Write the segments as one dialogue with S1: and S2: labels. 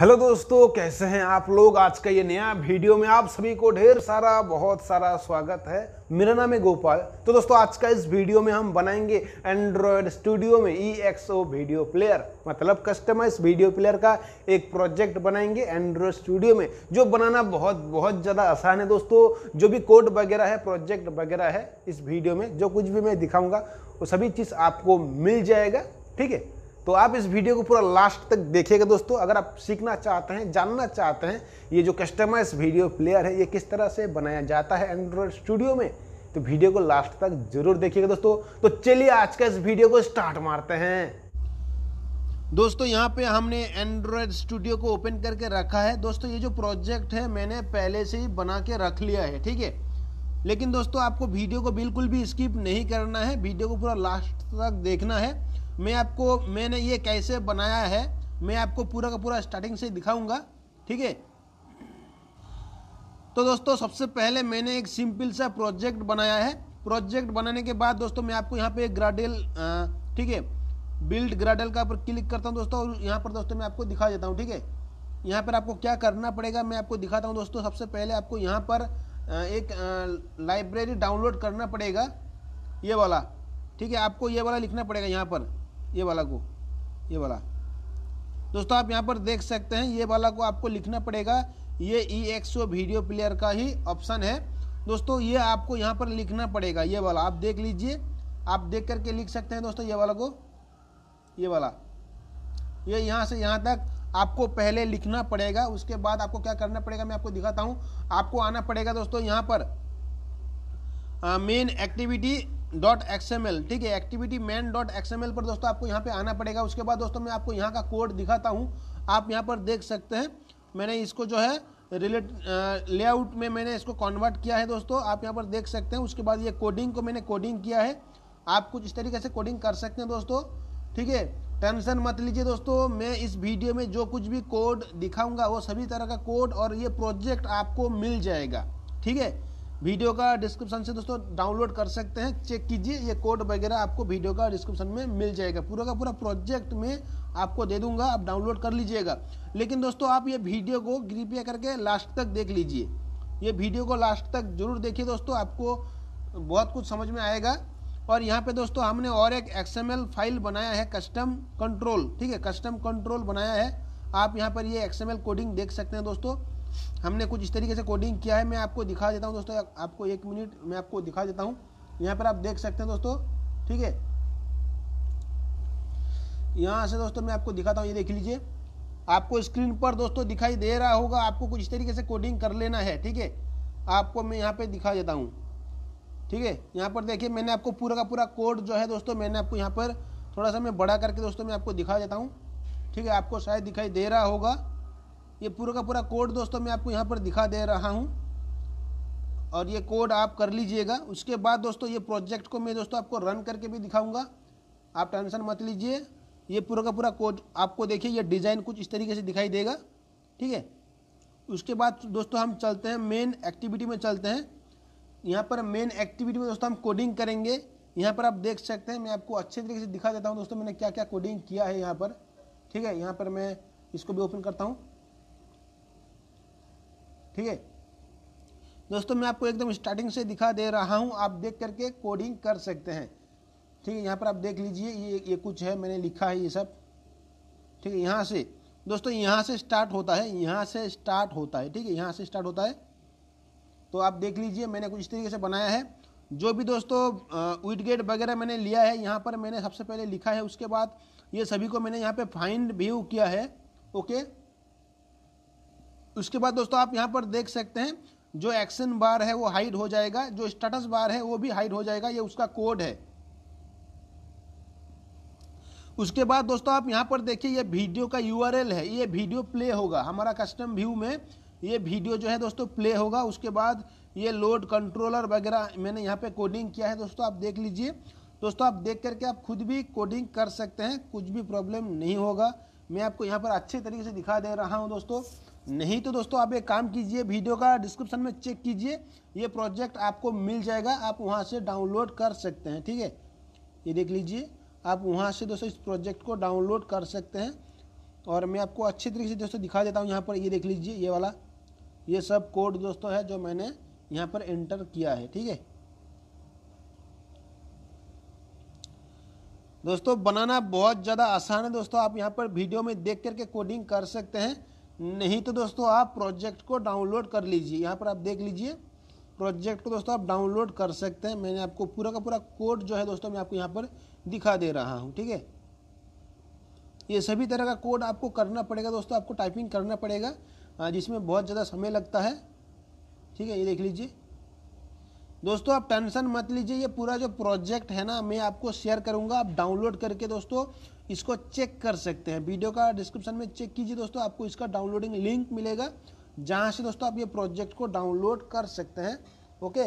S1: hello दोस्तों कैसे हैं आप लोग आज का ये नया वीडियो में आप सभी को ढेर सारा बहुत सारा स्वागत है मेरा नाम है गोपाल तो दोस्तों आज का इस वीडियो में हम बनाएंगे एंड्रॉयड स्टूडियो में ई ओ वीडियो प्लेयर मतलब कस्टमाइज वीडियो प्लेयर का एक प्रोजेक्ट बनाएंगे एंड्रॉयड स्टूडियो में जो बनाना बहुत बहुत ज़्यादा आसान है दोस्तों जो भी कोड वगैरह है प्रोजेक्ट वगैरह है इस वीडियो में जो कुछ भी मैं दिखाऊँगा वो सभी चीज़ आपको मिल जाएगा ठीक है तो आप इस वीडियो को पूरा लास्ट तक देखिएगा दोस्तों अगर आप सीखना चाहते हैं जानना चाहते हैं ये जो कस्टमाइज वीडियो प्लेयर है ये किस तरह से बनाया जाता है एंड्रॉयड स्टूडियो में तो वीडियो को लास्ट तक जरूर देखिएगा दोस्तों तो चलिए आज का इस वीडियो को स्टार्ट मारते हैं दोस्तों यहाँ पे हमने एंड्रॉयड स्टूडियो को ओपन करके रखा है दोस्तों ये जो प्रोजेक्ट है मैंने पहले से ही बना के रख लिया है ठीक है लेकिन दोस्तों आपको वीडियो को बिल्कुल भी स्किप नहीं करना है वीडियो को पूरा लास्ट तक देखना है मैं आपको मैंने ये कैसे बनाया है मैं आपको पूरा का पूरा स्टार्टिंग से दिखाऊंगा ठीक है तो दोस्तों सबसे पहले मैंने एक सिंपल सा प्रोजेक्ट बनाया है प्रोजेक्ट बनाने के बाद दोस्तों मैं आपको यहाँ पे एक ग्राडेल ठीक है बिल्ड ग्राडेल का पर क्लिक करता हूँ दोस्तों और यहाँ पर दोस्तों मैं आपको दिखा देता हूँ ठीक है यहाँ पर आपको क्या करना पड़ेगा मैं आपको दिखाता हूँ दोस्तों सबसे पहले आपको यहाँ पर एक लाइब्रेरी डाउनलोड करना पड़ेगा ये वाला ठीक है आपको ये वाला लिखना पड़ेगा यहाँ पर ये वाला को ये वाला दोस्तों आप यहाँ पर देख सकते हैं ये वाला को आपको लिखना पड़ेगा ये E e exo video player का ही ऑप्शन है दोस्तों ये आपको यहाँ पर लिखना पड़ेगा ये वाला आप देख लीजिए आप देख करके लिख सकते हैं दोस्तों ये वाला को ये वाला ये यहाँ से यहाँ तक आपको पहले लिखना पड़ेगा उसके बाद आपको क्या करना पड़ेगा मैं आपको दिखाता हूँ आपको आना पड़ेगा दोस्तों यहाँ पर main activity dot X M L ठीक है activity main dot X M L पर दोस्तों आपको यहाँ पे आना पड़ेगा उसके बाद दोस्तों मैं आपको यहाँ का कोड दिखाता हूँ आप यहाँ पर देख सकते हैं मैंने इसको जो है रिलेट लेआउट में मैंने इसको कन्वर्ट किया है दोस्तों आप यहाँ पर देख सकते हैं उसके बाद ये कोडिंग को मैंने कोडिंग किया है आप कुछ इस तरीके से कोडिंग कर सकते हैं दोस्तों ठीक है टेंशन मत लीजिए दोस्तों मैं इस वीडियो में जो कुछ भी कोड दिखाऊंगा वो सभी तरह का कोड और ये प्रोजेक्ट आपको मिल जाएगा ठीक है वीडियो का डिस्क्रिप्शन से दोस्तों डाउनलोड कर सकते हैं चेक कीजिए ये कोड वगैरह आपको वीडियो का डिस्क्रिप्शन में मिल जाएगा पूरा का पूरा प्रोजेक्ट में आपको दे दूंगा आप डाउनलोड कर लीजिएगा लेकिन दोस्तों आप ये वीडियो को कृपया करके लास्ट तक देख लीजिए ये वीडियो को लास्ट तक जरूर देखिए दोस्तों आपको बहुत कुछ समझ में आएगा और यहाँ पे दोस्तों हमने और एक एक्सएमएल फाइल बनाया है कस्टम कंट्रोल ठीक है कस्टम कंट्रोल बनाया है आप यहाँ पर ये एक्सएमएल कोडिंग देख सकते हैं दोस्तों हमने कुछ इस तरीके से कोडिंग किया है मैं आपको दिखा देता हूँ दोस्तों आपको एक मिनट मैं आपको दिखा देता हूँ यहाँ पर आप देख सकते हैं दोस्तों ठीक है यहाँ से दोस्तों मैं आपको दिखाता हूँ ये देख लीजिए आपको स्क्रीन पर दोस्तों दिखाई दे रहा होगा आपको कुछ इस तरीके से कोडिंग कर लेना है ठीक है आपको मैं यहाँ पे दिखा देता हूँ ठीक है यहाँ पर देखिए मैंने आपको पूरा का पूरा कोड जो है दोस्तों मैंने आपको यहाँ पर थोड़ा सा मैं बड़ा करके दोस्तों मैं आपको दिखा देता हूँ ठीक है आपको शायद दिखाई दे रहा होगा ये पूरा का पूरा कोड दोस्तों मैं आपको यहाँ पर दिखा दे रहा हूँ और ये कोड आप कर लीजिएगा उसके बाद दोस्तों ये प्रोजेक्ट को मैं दोस्तों आपको रन करके भी दिखाऊंगा आप टेंशन मत लीजिए ये पूरा का पूरा कोड आपको देखिए ये डिज़ाइन कुछ इस तरीके से दिखाई देगा ठीक है उसके बाद दोस्तों हम चलते हैं मेन एक्टिविटी में चलते हैं यहाँ पर मेन एक्टिविटी में दोस्तों हम कोडिंग करेंगे यहाँ पर आप देख सकते हैं मैं आपको अच्छे तरीके से दिखा देता हूँ दोस्तों मैंने क्या क्या कोडिंग किया है यहाँ पर ठीक है यहाँ पर मैं इसको भी ओपन करता हूँ ठीक है दोस्तों मैं आपको एकदम स्टार्टिंग से दिखा दे रहा हूँ आप देख करके कोडिंग कर सकते हैं ठीक है यहाँ पर आप देख लीजिए ये ये कुछ है मैंने लिखा है ये सब ठीक है यहाँ से दोस्तों यहाँ से स्टार्ट होता है यहाँ से स्टार्ट होता है ठीक है यहाँ से स्टार्ट होता है तो आप देख लीजिए मैंने कुछ इस तरीके से बनाया है जो भी दोस्तों विट गेट वगैरह मैंने लिया है यहाँ पर मैंने सबसे पहले लिखा है उसके बाद ये सभी को मैंने यहाँ पे फाइंड व्यू किया है ओके उसके बाद दोस्तों आप यहाँ पर देख सकते हैं जो एक्शन बार है वो हाइड हो जाएगा जो स्टेटस बार है वो भी हाइड हो जाएगा ये उसका कोड है उसके बाद दोस्तों आप यहाँ पर देखिए ये वीडियो का यू है ये वीडियो प्ले होगा हमारा कस्टम व्यू में ये वीडियो जो है दोस्तों प्ले होगा उसके बाद ये लोड कंट्रोलर वगैरह मैंने यहाँ पे कोडिंग किया है दोस्तों आप देख लीजिए दोस्तों आप देख करके आप खुद भी कोडिंग कर सकते हैं कुछ भी प्रॉब्लम नहीं होगा मैं आपको यहाँ पर अच्छे तरीके से दिखा दे रहा हूँ दोस्तों नहीं तो दोस्तों आप एक काम कीजिए वीडियो का डिस्क्रिप्शन में चेक कीजिए ये प्रोजेक्ट आपको मिल जाएगा आप वहाँ से डाउनलोड कर सकते हैं ठीक है ये देख लीजिए आप वहाँ से दोस्तों इस प्रोजेक्ट को डाउनलोड कर सकते हैं और मैं आपको अच्छे तरीके से दोस्तों दिखा देता हूँ यहाँ पर ये देख लीजिए ये वाला ये सब कोड दोस्तों है जो मैंने यहाँ पर एंटर किया है ठीक है दोस्तों बनाना बहुत ज़्यादा आसान है दोस्तों आप यहाँ पर वीडियो में देख करके कोडिंग कर सकते हैं नहीं तो दोस्तों आप प्रोजेक्ट को डाउनलोड कर लीजिए यहाँ पर आप देख लीजिए प्रोजेक्ट को दोस्तों आप डाउनलोड कर सकते हैं मैंने आपको पूरा का पूरा कोड जो है दोस्तों मैं आपको यहाँ पर दिखा दे रहा हूँ ठीक है ये सभी तरह का कोड आपको करना पड़ेगा दोस्तों आपको टाइपिंग करना पड़ेगा जिसमें बहुत ज़्यादा समय लगता है ठीक है ये देख लीजिए दोस्तों आप टेंशन मत लीजिए ये पूरा जो प्रोजेक्ट है ना मैं आपको शेयर करूंगा आप डाउनलोड करके दोस्तों इसको चेक कर सकते हैं वीडियो का डिस्क्रिप्शन में चेक कीजिए दोस्तों आपको इसका डाउनलोडिंग लिंक मिलेगा जहाँ से दोस्तों आप ये प्रोजेक्ट को डाउनलोड कर सकते हैं ओके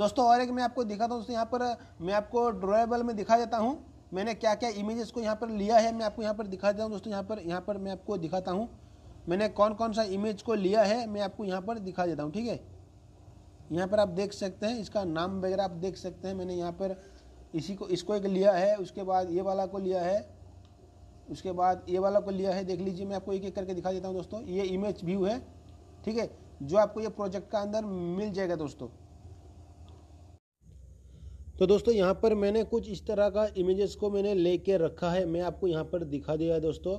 S1: दोस्तों और एक मैं आपको दिखाता हूँ दोस्तों यहाँ पर मैं आपको ड्रॉएबल में दिखा देता हूँ मैंने क्या क्या इमेजेस को यहाँ पर लिया है मैं आपको यहाँ पर दिखा देता हूँ दोस्तों यहाँ पर यहाँ पर मैं आपको दिखाता हूँ मैंने कौन कौन सा इमेज को लिया है मैं आपको यहाँ पर दिखा देता हूँ ठीक है यहाँ पर आप देख सकते हैं इसका नाम वगैरह आप देख सकते हैं मैंने यहाँ पर इसी को इसको एक लिया है उसके बाद ये वाला को लिया है उसके बाद ये वाला को लिया है देख लीजिए मैं आपको एक एक करके दिखा देता हूँ दोस्तों ये इमेज व्यू है ठीक है जो आपको ये प्रोजेक्ट का अंदर मिल जाएगा दोस्तों तो दोस्तों यहाँ पर मैंने कुछ इस तरह का इमेजेस को मैंने ले कर रखा है मैं आपको यहाँ पर दिखा दिया है दोस्तों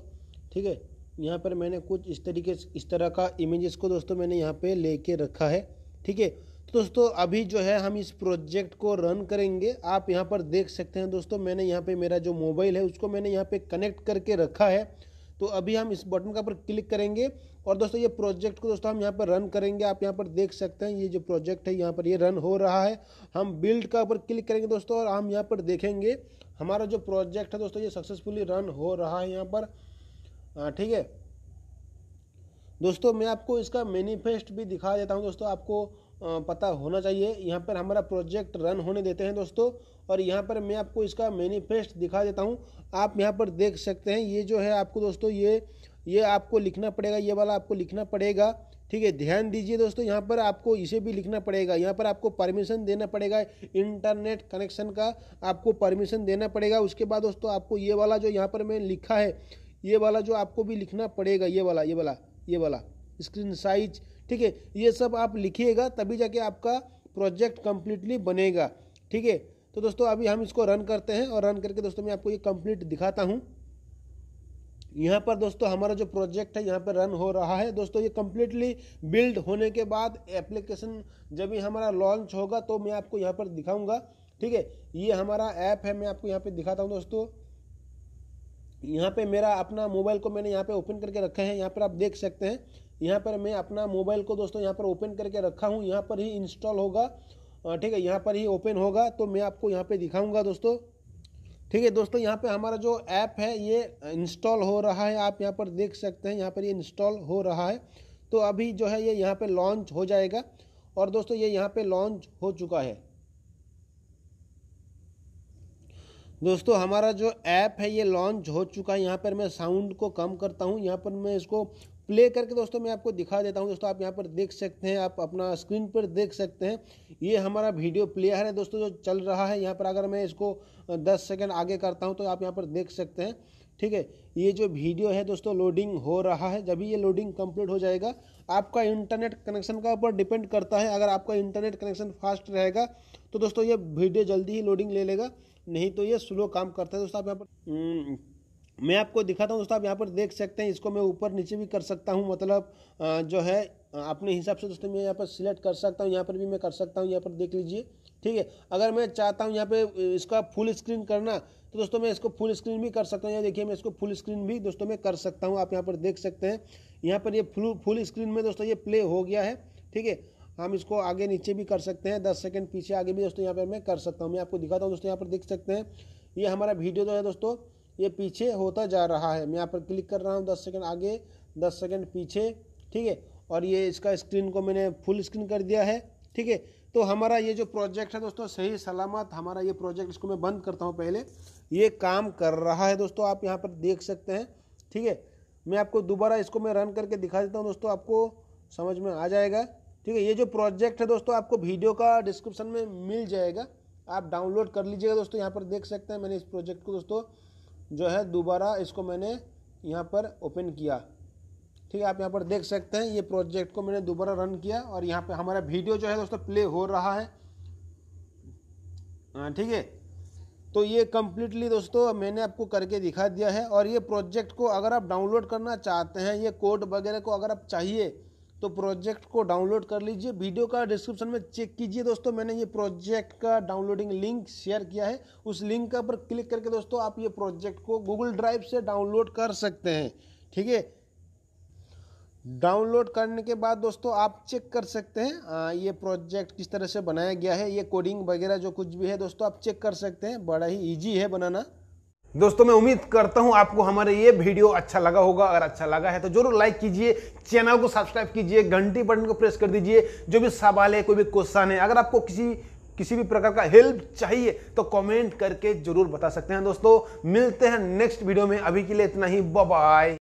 S1: ठीक है यहाँ पर मैंने कुछ इस तरीके इस तरह का इमेजेस को दोस्तों मैंने यहाँ पे ले कर रखा है ठीक है तो दोस्तों अभी जो है हम इस प्रोजेक्ट को रन करेंगे आप यहाँ पर देख सकते हैं दोस्तों मैंने यहाँ पे मेरा जो मोबाइल है उसको मैंने यहाँ पे कनेक्ट करके रखा है तो अभी हम इस बटन का पर क्लिक करेंगे और दोस्तों ये प्रोजेक्ट को दोस्तों हम यहाँ पर रन करेंगे आप यहाँ पर देख सकते हैं ये जो प्रोजेक्ट है यहाँ पर ये रन हो रहा है हम बिल्ड का ऊपर क्लिक करेंगे दोस्तों और हम यहाँ पर देखेंगे हमारा जो प्रोजेक्ट है दोस्तों ये सक्सेसफुली रन हो रहा है यहाँ पर हाँ, ठीक है दोस्तों मैं आपको इसका मैनिफेस्ट भी दिखा देता हूँ दोस्तों आपको पता होना चाहिए यहाँ पर हमारा प्रोजेक्ट रन होने देते हैं दोस्तों और यहाँ पर मैं आपको इसका मैनिफेस्ट दिखा देता हूँ आप यहाँ पर देख सकते हैं ये जो है आपको दोस्तों ये ये आपको लिखना पड़ेगा ये वाला आपको लिखना पड़ेगा ठीक है ध्यान दीजिए दोस्तों यहाँ पर आपको इसे भी लिखना पड़ेगा यहाँ पर आपको परमिशन देना पड़ेगा इंटरनेट कनेक्शन का आपको परमिशन देना पड़ेगा उसके बाद दोस्तों आपको ये वाला जो यहाँ पर मैं लिखा है ये वाला जो आपको भी लिखना पड़ेगा ये वाला ये वाला ये वाला स्क्रीन साइज ठीक है ये सब आप लिखिएगा तभी जाके आपका प्रोजेक्ट कम्प्लीटली बनेगा ठीक है तो दोस्तों अभी हम इसको रन करते हैं और रन करके दोस्तों मैं आपको ये कम्प्लीट दिखाता हूँ यहाँ पर दोस्तों हमारा जो प्रोजेक्ट है यहाँ पर रन हो रहा है दोस्तों ये कम्प्लीटली बिल्ड होने के बाद एप्लीकेशन जब भी हमारा लॉन्च होगा तो मैं आपको यहाँ पर दिखाऊंगा ठीक है ये हमारा ऐप है मैं आपको यहाँ पे दिखाता हूँ दोस्तों यहाँ पे मेरा अपना मोबाइल को मैंने यहाँ पे ओपन करके रखा है यहाँ पर आप देख सकते हैं यहाँ पर मैं अपना मोबाइल को दोस्तों यहाँ पर ओपन करके रखा हूँ यहाँ पर ही इंस्टॉल होगा ठीक है यहाँ पर ही ओपन होगा तो मैं आपको यहाँ पे दिखाऊंगा दोस्तों ठीक है दोस्तों यहाँ पे हमारा जो ऐप है ये इंस्टॉल हो रहा है आप यहाँ पर देख सकते हैं यहाँ पर ये इंस्टॉल हो रहा है तो अभी जो है ये यहाँ पर लॉन्च हो जाएगा और दोस्तों ये यहाँ पर लॉन्च हो चुका है दोस्तों हमारा जो ऐप है ये लॉन्च हो चुका है यहाँ पर मैं साउंड को कम करता हूँ यहाँ पर मैं इसको प्ले करके दोस्तों मैं आपको दिखा देता हूँ दोस्तों आप यहाँ पर देख सकते हैं आप अपना स्क्रीन पर देख सकते हैं ये हमारा वीडियो प्लेयर है दोस्तों जो चल रहा है यहाँ पर अगर मैं इसको दस सेकेंड आगे करता हूँ तो आप यहाँ पर देख सकते हैं ठीक है ये जो वीडियो है दोस्तों लोडिंग हो रहा है जब ये लोडिंग कम्प्लीट हो जाएगा आपका इंटरनेट कनेक्शन का ऊपर डिपेंड करता है अगर आपका इंटरनेट कनेक्शन फास्ट रहेगा तो दोस्तों ये वीडियो जल्दी ही लोडिंग ले लेगा नहीं तो ये स्लो काम करता है दोस्तों आप यहाँ पर हम्म, मैं आपको दिखाता हूँ दोस्तों आप यहाँ पर देख सकते हैं इसको मैं ऊपर नीचे भी कर सकता हूँ मतलब जो है अपने हिसाब से दोस्तों मैं यहाँ पर सिलेक्ट कर सकता हूँ यहाँ पर भी मैं कर सकता हूँ यहाँ पर देख लीजिए ठीक है अगर मैं चाहता हूँ यहाँ पे इसका फुल स्क्रीन करना तो दोस्तों मैं इसको फुल स्क्रीन भी कर सकता हूँ यहाँ देखिए मैं इसको फुल स्क्रीन भी दोस्तों मैं कर सकता हूँ आप यहाँ पर देख सकते हैं यहाँ पर ये फुल फुल स्क्रीन में दोस्तों ये प्ले हो गया है ठीक है हम इसको आगे नीचे भी कर सकते हैं दस सेकेंड पीछे आगे भी दोस्तों यहाँ पर मैं कर सकता हूँ मैं आपको दिखाता हूँ दोस्तों यहाँ पर देख सकते हैं ये हमारा वीडियो जो है दोस्तों ये पीछे होता जा रहा है मैं यहाँ पर क्लिक कर रहा हूँ दस सेकेंड आगे दस सेकेंड पीछे ठीक है और ये इसका स्क्रीन को मैंने फुल स्क्रीन कर दिया है ठीक है तो हमारा ये जो प्रोजेक्ट है दोस्तों सही सलामत हमारा ये प्रोजेक्ट इसको मैं बंद करता हूँ पहले ये काम कर रहा है दोस्तों आप यहाँ पर देख सकते हैं ठीक है मैं आपको दोबारा इसको मैं रन करके दिखा देता हूँ दोस्तों आपको समझ में आ जाएगा ठीक है ये जो प्रोजेक्ट है दोस्तों आपको वीडियो का डिस्क्रिप्शन में मिल जाएगा आप डाउनलोड कर लीजिएगा दोस्तों यहाँ पर देख सकते हैं मैंने इस प्रोजेक्ट को दोस्तों जो है दोबारा इसको मैंने यहाँ पर ओपन किया ठीक है आप यहाँ पर देख सकते हैं ये प्रोजेक्ट को मैंने दोबारा रन किया और यहाँ पे हमारा वीडियो जो है दोस्तों प्ले हो रहा है हाँ ठीक है तो ये कम्प्लीटली दोस्तों मैंने आपको करके दिखा दिया है और ये प्रोजेक्ट को अगर आप डाउनलोड करना चाहते हैं ये कोड वगैरह को अगर आप चाहिए तो प्रोजेक्ट को डाउनलोड कर लीजिए वीडियो का डिस्क्रिप्शन में चेक कीजिए दोस्तों मैंने ये प्रोजेक्ट का डाउनलोडिंग लिंक शेयर किया है उस लिंक का पर क्लिक करके दोस्तों आप ये प्रोजेक्ट को गूगल ड्राइव से डाउनलोड कर सकते हैं ठीक है डाउनलोड करने के बाद दोस्तों आप चेक कर सकते हैं आ, ये प्रोजेक्ट किस तरह से बनाया गया है ये कोडिंग वगैरह जो कुछ भी है दोस्तों आप चेक कर सकते हैं बड़ा ही ईजी है बनाना दोस्तों मैं उम्मीद करता हूं आपको हमारे ये वीडियो अच्छा लगा होगा अगर अच्छा लगा है तो जरूर लाइक कीजिए चैनल को सब्सक्राइब कीजिए घंटी बटन को प्रेस कर दीजिए जो भी सवाल है कोई भी क्वेश्चन है अगर आपको किसी किसी भी प्रकार का हेल्प चाहिए तो कमेंट करके जरूर बता सकते हैं दोस्तों मिलते हैं नेक्स्ट वीडियो में अभी के लिए इतना ही बाय